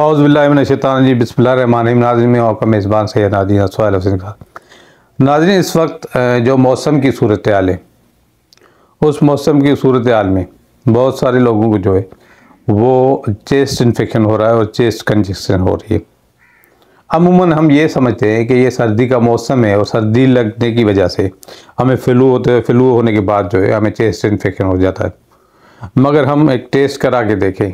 जी बसमिल्लाम नाजन में आपका मेज़बान सैद नाजी सोल हसन का नाजन इस वक्त जो मौसम की सूरत हाल है उस मौसम की सूरत हाल में बहुत सारे लोगों को जो है वो चेस्ट इन्फेक्शन हो रहा है और चेस्ट कंजेक्शन हो रही है अमूमन हम ये समझते हैं कि ये सर्दी का मौसम है और सर्दी लगने की वजह से हमें फ्लू होते हुए फ्लू होने के बाद जो है हमें चेस्ट इन्फेक्शन हो जाता है मगर हम एक टेस्ट करा के देखें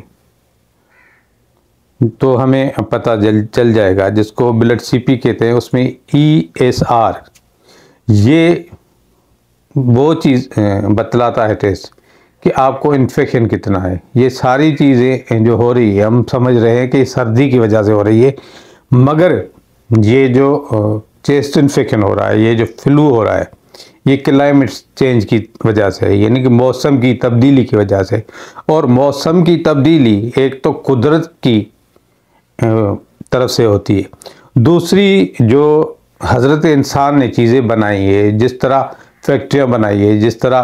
तो हमें पता जल चल जाएगा जिसको ब्लड सीपी कहते हैं उसमें ई एस आर ये वो चीज़ बतलाता है टेस्ट कि आपको इन्फेक्शन कितना है ये सारी चीज़ें जो हो रही है हम समझ रहे हैं कि सर्दी की वजह से हो रही है मगर ये जो चेस्ट इन्फेक्शन हो रहा है ये जो फ्लू हो रहा है ये क्लाइमेट चेंज की वजह से है यानी कि मौसम की तब्दीली की वजह से और मौसम की तब्दीली एक तो कुदरत की तरफ से होती है दूसरी जो हज़रत इंसान ने चीज़ें बनाई है जिस तरह फैक्ट्रियाँ बनाई है जिस तरह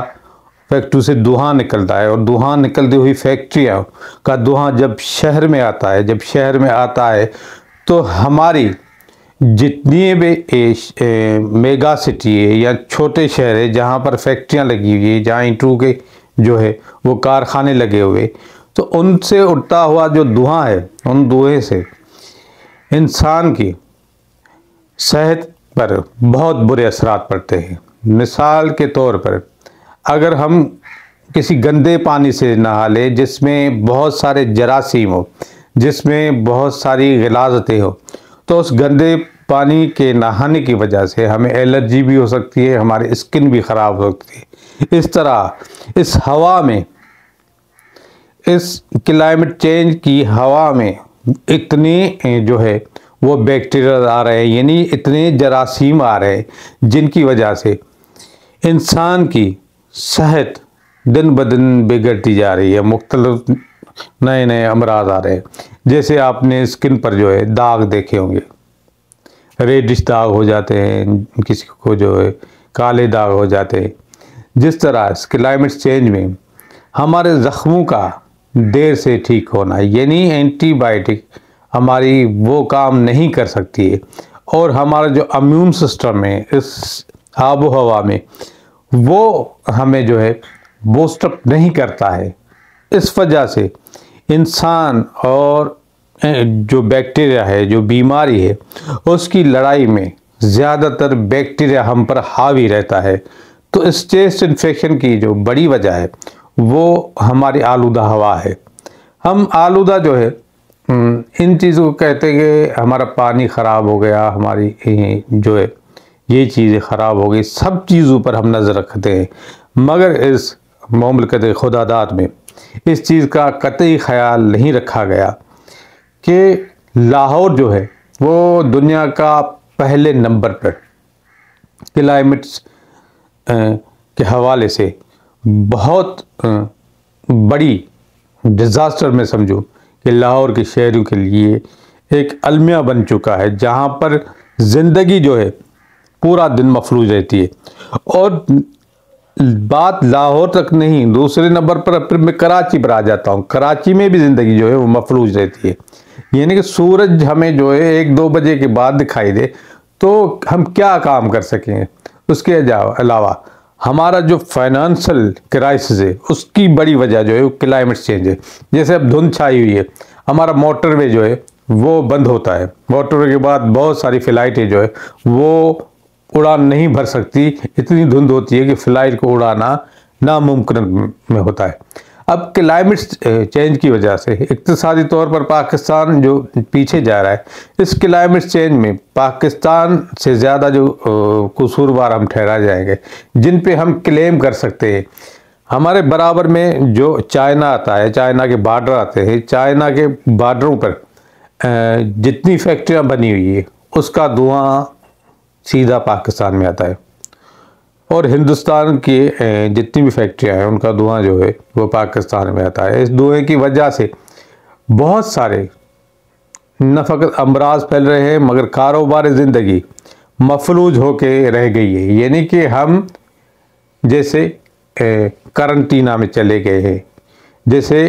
फैक्ट्री से धुआं निकलता है और धुआं निकलती हुई फैक्ट्रियाँ का धुआं जब शहर में आता है जब शहर में आता है तो हमारी जितनी भी मेगा सिटी है या छोटे शहर है जहाँ पर फैक्ट्रियाँ लगी हुई है जहाँ इंटू के जो है वो कारखाने लगे हुए तो उनसे उठता हुआ जो धुआं है उन धुएं से इंसान की सेहत पर बहुत बुरे असरात पड़ते हैं मिसाल के तौर पर अगर हम किसी गंदे पानी से नहा लें जिसमें बहुत सारे जरासीम हो जिसमें बहुत सारी गलाजतें हो तो उस गंदे पानी के नहाने की वजह से हमें एलर्जी भी हो सकती है हमारी स्किन भी ख़राब हो सकती है इस तरह इस हवा में इस क्लाइमेट चेंज की हवा में इतने जो है वो बैक्टीरिया आ रहे हैं यानी इतने जरासीम आ रहे हैं जिनकी वजह से इंसान की सेहत दिन ब दिन बिगड़ती जा रही है मुख्तल नए नए अमराज आ रहे हैं जैसे आपने स्किन पर जो है दाग देखे होंगे रेडिश दाग हो जाते हैं किसी को जो है काले दाग हो जाते हैं जिस तरह इस क्लाइमेट चेंज में हमारे ज़ख्मों का देर से ठीक होना यानी एंटीबायोटिक हमारी वो काम नहीं कर सकती है और हमारा जो अम्यून सिस्टम है इस आबो हवा में वो हमें जो है बोस्टअप नहीं करता है इस वजह से इंसान और जो बैक्टीरिया है जो बीमारी है उसकी लड़ाई में ज़्यादातर बैक्टीरिया हम पर हावी रहता है तो इस चेस्ट इन्फेक्शन की जो बड़ी वजह है वो हमारी आलूदा हवा है हम आलूदा जो है इन चीज़ों को कहते हैं कि हमारा पानी ख़राब हो गया हमारी जो है ये चीज़ें ख़राब हो गई सब चीज़ों पर हम नज़र रखते हैं मगर इस ममलकत खुदादात में इस चीज़ का कतई ख्याल नहीं रखा गया कि लाहौर जो है वो दुनिया का पहले नंबर पर क्लाइमेट्स के हवाले से बहुत बड़ी डिज़ास्टर में समझो कि लाहौर के शहरों के लिए एक अलमिया बन चुका है जहाँ पर ज़िंदगी जो है पूरा दिन मफलूज रहती है और बात लाहौर तक नहीं दूसरे नंबर पर फिर मैं कराची पर आ जाता हूँ कराची में भी ज़िंदगी जो है वो मफलूज रहती है यानी कि सूरज हमें जो है एक दो बजे के बाद दिखाई दे तो हम क्या काम कर सकेंगे उसके अलावा हमारा जो फाइनेंशियल क्राइसिस है उसकी बड़ी वजह जो है वो क्लाइमेट चेंज है जैसे अब धुंध छाई हुई है हमारा मोटरवे जो है वो बंद होता है मोटरवे के बाद बहुत सारी फ्लाइटें जो है वो उड़ान नहीं भर सकती इतनी धुंध होती है कि फ्लाइट को उड़ाना नामुमकिन में होता है अब क्लाइमेट चेंज eh, की वजह से इकतसादी तौर पर पाकिस्तान जो पीछे जा रहा है इस क्लाइमेट चेंज में पाकिस्तान से ज़्यादा जो कसूरवार हम ठहरा जाएंगे जिन पे हम क्लेम कर सकते हैं हमारे बराबर में जो चाइना आता है चाइना के बार्डर आते हैं चाइना के बार्डरों पर eh, जितनी फैक्ट्रियाँ बनी हुई है उसका धुआँ सीधा पाकिस्तान में आता है और हिंदुस्तान की जितनी भी फैक्ट्रियाँ हैं उनका धुआँ जो है वो पाकिस्तान में आता है इस धुएँ की वजह से बहुत सारे न फकत अमराज फैल रहे हैं मगर कारोबार ज़िंदगी मफलूज होके रह गई है यानी कि हम जैसे करंटीना में चले गए हैं जैसे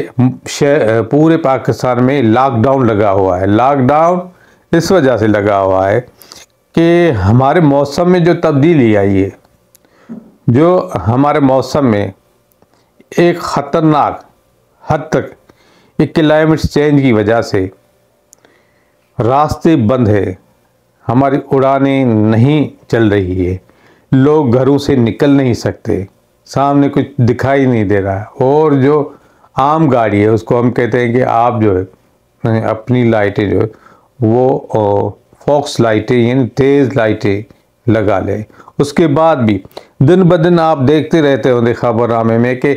पूरे पाकिस्तान में लॉकडाउन लगा हुआ है लॉकडाउन इस वजह से लगा हुआ है कि हमारे मौसम में जो तब्दीली आई है जो हमारे मौसम में एक ख़तरनाक हद तक एक क्लाइमेट चेंज की वजह से रास्ते बंद है हमारी उड़ानें नहीं चल रही है लोग घरों से निकल नहीं सकते सामने कुछ दिखाई नहीं दे रहा है और जो आम गाड़ी है उसको हम कहते हैं कि आप जो है अपनी लाइटें जो है वो फॉक्स लाइटें यानी तेज़ लाइटें लगा लें उसके बाद भी दिन ब दिन आप देखते रहते होंगे खबरनामे में कि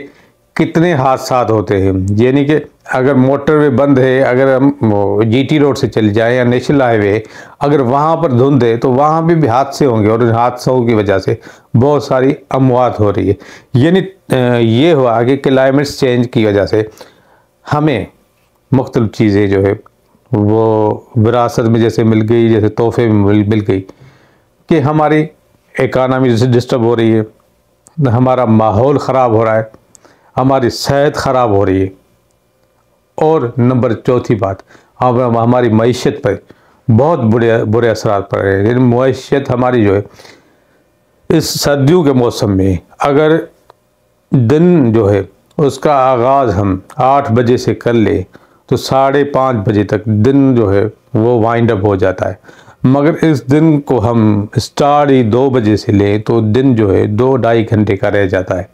कितने हादसा होते हैं यानी कि अगर मोटरवे बंद है अगर हम जीटी रोड से चले जाएं या नेशनल हाईवे अगर वहाँ पर धुंध है तो वहाँ भी, भी हादसे होंगे और हादसों की वजह से बहुत सारी अमवात हो रही है यानी ये हुआ कि क्लाइमेट चेंज की वजह से हमें मुख्तलिफ़ चीज़ें जो है वो विरासत में जैसे मिल गई जैसे तोहफे में मिल गई कि हमारी इकानमी जैसे डिस्टर्ब हो रही है हमारा माहौल ख़राब हो रहा है हमारी सेहत ख़राब हो रही है और नंबर चौथी बात हम हाँ, हमारी मीशत पर बहुत बुरे बुरे असर पड़ रहे हैं लेकिन मीशत हमारी जो है इस सर्दियों के मौसम में अगर दिन जो है उसका आगाज़ हम आठ बजे से कर ले तो साढ़े पाँच बजे तक दिन जो है वो वाइंड अप हो जाता है मगर इस दिन को हम स्टार ही दो बजे से लें तो दिन जो है दो ढाई घंटे का रह जाता है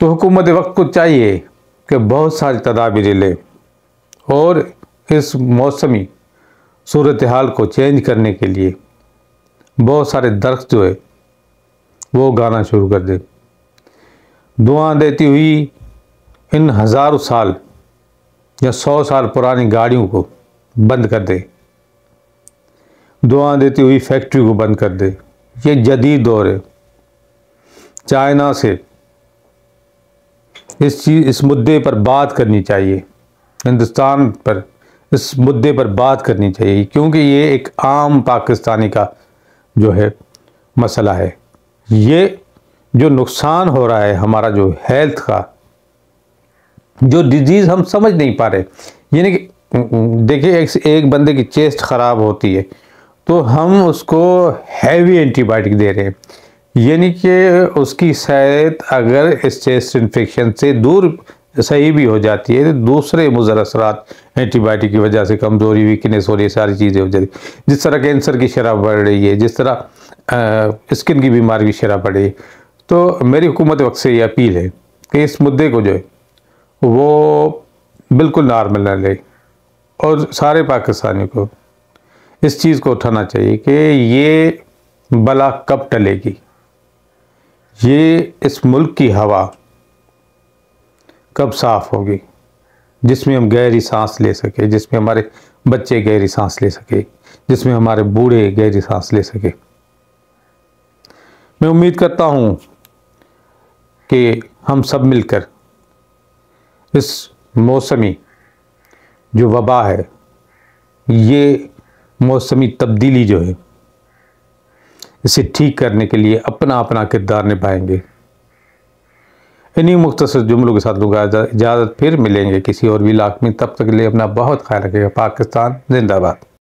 तो हुकूमत वक्त को चाहिए कि बहुत सारी तदाबीर लें और इस मौसमी सूरत हाल को चेंज करने के लिए बहुत सारे दरख्त जो है वो गाना शुरू कर दें दुआ देती हुई इन हज़ारों साल या सौ साल पुरानी गाड़ियों को बंद कर दें दुआ देती हुई फैक्ट्री को बंद कर दे ये जदीद दौर है चाइना से इस चीज इस मुद्दे पर बात करनी चाहिए हिंदुस्तान पर इस मुद्दे पर बात करनी चाहिए क्योंकि ये एक आम पाकिस्तानी का जो है मसला है ये जो नुकसान हो रहा है हमारा जो हेल्थ का जो डिजीज़ हम समझ नहीं पा रहे यानी कि देखिए एक, एक बंदे की चेस्ट ख़राब होती है तो हम उसको हैवी एंटीबायोटिक दे रहे हैं यानी कि उसकी सेहत अगर इस चेस्ट इन्फेक्शन से दूर सही भी हो जाती है तो दूसरे मुजर असरात एंटीबायोटिक की वजह से कमज़ोरी वीकनेस हो रही है सारी चीज़ें हो जाती जिस तरह कैंसर की शराब बढ़ रही है जिस तरह स्किन की बीमारी की शराब बढ़ रही है तो मेरी हुकूमत वक्त से ये अपील है कि इस मुद्दे को जो है वो बिल्कुल नॉर्मल ना ले और सारे पाकिस्तानियों को इस चीज़ को उठाना चाहिए कि ये बला कब टलेगी ये इस मुल्क की हवा कब साफ़ होगी जिसमें हम गहरी सांस ले सके जिसमें हमारे बच्चे गहरी सांस ले सके जिसमें हमारे बूढ़े गहरी सांस ले सके मैं उम्मीद करता हूँ कि हम सब मिलकर इस मौसमी जो वबा है ये मौसमी तब्दीली जो है इसे ठीक करने के लिए अपना अपना किरदार निभाएंगे इन्हीं मुख्तर जुमलों के साथ लोग इजाज़त फिर मिलेंगे किसी और भी इलाक में तब तक के लिए अपना बहुत ख्याल रखेगा पाकिस्तान जिंदाबाद